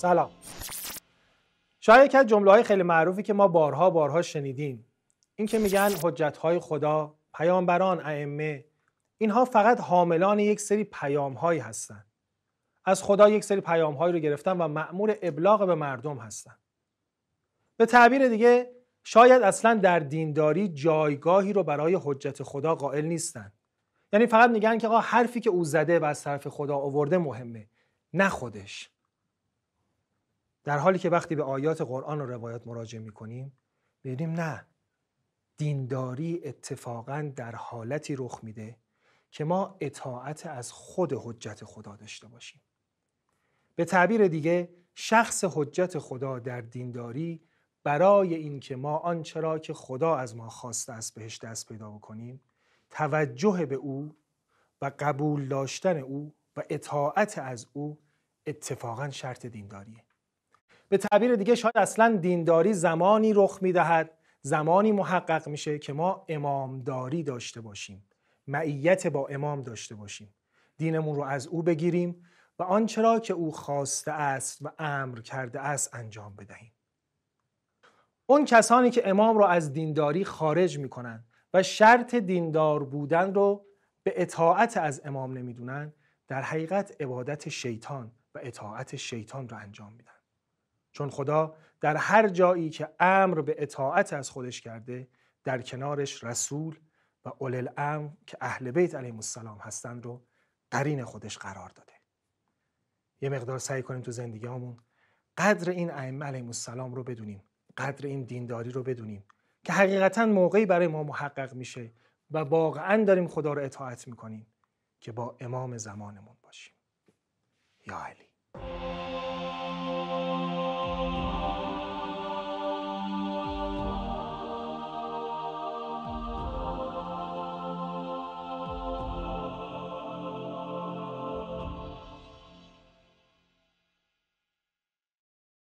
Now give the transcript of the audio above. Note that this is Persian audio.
سلام شاید یکی از جمله های خیلی معروفی که ما بارها بارها شنیدیم این که میگن حجت های خدا پیامبران ائمه اینها فقط حاملان یک سری پیام هستند از خدا یک سری پیام رو گرفتن و مأمور ابلاغ به مردم هستند به تعبیر دیگه شاید اصلا در دینداری جایگاهی رو برای حجت خدا قائل نیستند یعنی فقط میگن که آقا حرفی که او زده و از طرف خدا آورده مهمه نه خودش در حالی که وقتی به آیات قرآن و روایات مراجعه میکنیم میبینیم نه دینداری اتفاقا در حالتی رخ میده که ما اطاعت از خود حجت خدا داشته باشیم به تعبیر دیگه شخص حجت خدا در دینداری برای اینکه ما آنچرا که خدا از ما خواسته است بهش دست پیدا بکنیم توجه به او و قبول داشتن او و اطاعت از او اتفاقا شرط دینداریه به تعبیر دیگه شاید اصلا دینداری زمانی رخ میدهد زمانی محقق میشه که ما امامداری داشته باشیم معیت با امام داشته باشیم دینمون رو از او بگیریم و آنچرا که او خواسته است و امر کرده است انجام بدهیم اون کسانی که امام را از دینداری خارج میکنن و شرط دیندار بودن رو به اطاعت از امام نمیدونن در حقیقت عبادت شیطان و اطاعت شیطان را انجام میدن چون خدا در هر جایی که امر به اطاعت از خودش کرده در کنارش رسول و اول الامر که اهل بیت علیهم السلام هستند رو قرین خودش قرار داده یه مقدار سعی کنیم تو زندگیامون قدر این ائمه علیهم السلام رو بدونیم قدر این دینداری رو بدونیم که حقیقتا موقعی برای ما محقق میشه و واقعا داریم خدا رو اطاعت میکنیم که با امام زمانمون باشیم یا علی